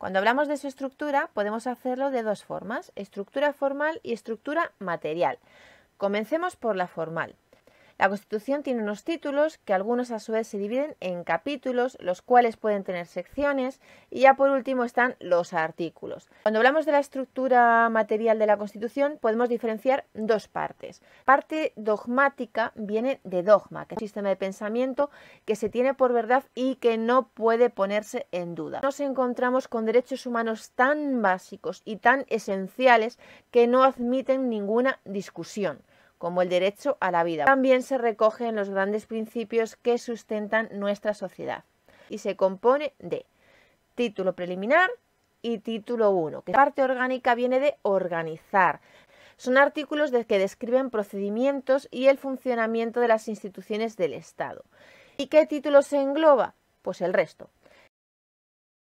Cuando hablamos de su estructura, podemos hacerlo de dos formas, estructura formal y estructura material. Comencemos por la formal. La Constitución tiene unos títulos que algunos a su vez se dividen en capítulos, los cuales pueden tener secciones y ya por último están los artículos. Cuando hablamos de la estructura material de la Constitución podemos diferenciar dos partes. Parte dogmática viene de dogma, que es un sistema de pensamiento que se tiene por verdad y que no puede ponerse en duda. Nos encontramos con derechos humanos tan básicos y tan esenciales que no admiten ninguna discusión como el derecho a la vida. También se recogen los grandes principios que sustentan nuestra sociedad y se compone de título preliminar y título 1, que parte orgánica viene de organizar. Son artículos de que describen procedimientos y el funcionamiento de las instituciones del Estado. ¿Y qué título se engloba? Pues el resto,